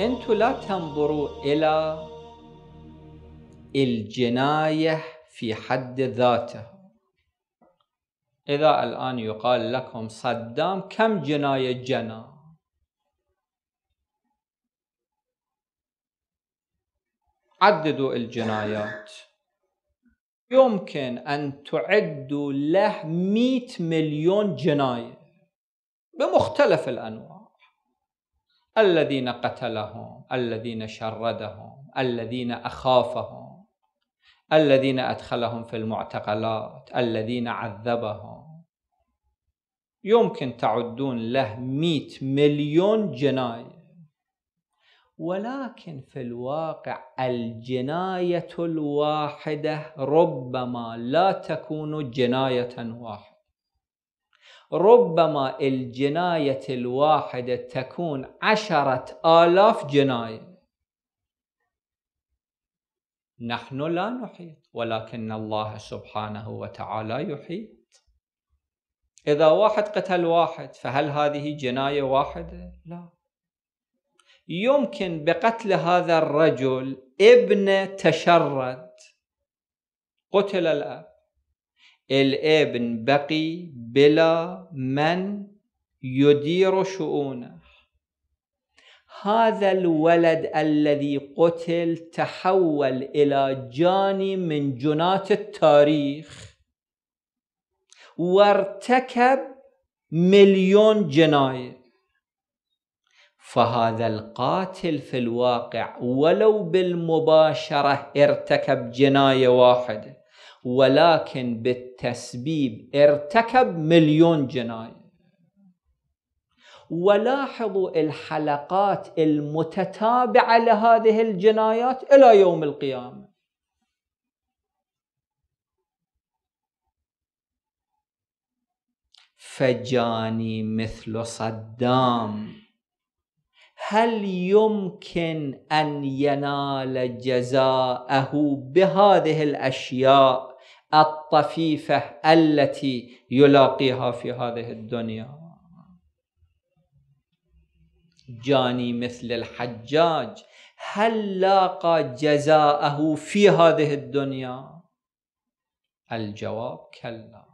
أنتم لا تنظروا إلى الجناية في حد ذاته إذا الآن يقال لكم صدام كم جناية جنى عددوا الجنايات يمكن أن تعدوا له مئه مليون جناية بمختلف الأنواع الذين قتلهم الذين شردهم الذين أخافهم الذين أدخلهم في المعتقلات الذين عذبهم يمكن تعدون له مئة مليون جناية ولكن في الواقع الجناية الواحدة ربما لا تكون جناية واحدة ربما الجناية الواحدة تكون عشرة آلاف جناية نحن لا نحيط ولكن الله سبحانه وتعالى يحيط إذا واحد قتل واحد فهل هذه جناية واحدة؟ لا يمكن بقتل هذا الرجل ابن تشرد قتل الأب الابن بقي بلا من يدير شؤونه هذا الولد الذي قتل تحول إلى جاني من جنات التاريخ وارتكب مليون جناية فهذا القاتل في الواقع ولو بالمباشرة ارتكب جناية واحدة ولكن بالتسبيب ارتكب مليون جناية ولاحظوا الحلقات المتتابعة لهذه الجنايات إلى يوم القيامة فجاني مثل صدام هل يمكن ان ينال جزاءه بهذه الاشياء الطفيفه التي يلاقيها في هذه الدنيا جاني مثل الحجاج هل لاقى جزاءه في هذه الدنيا الجواب كلا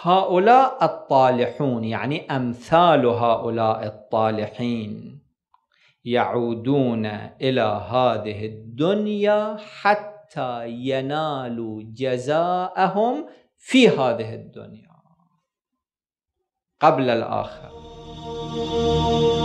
هؤلاء الطالحون يعني امثال هؤلاء الطالحين يعودون الى هذه الدنيا حتى حتى ينالوا جزاءهم في هذه الدنيا قبل الآخر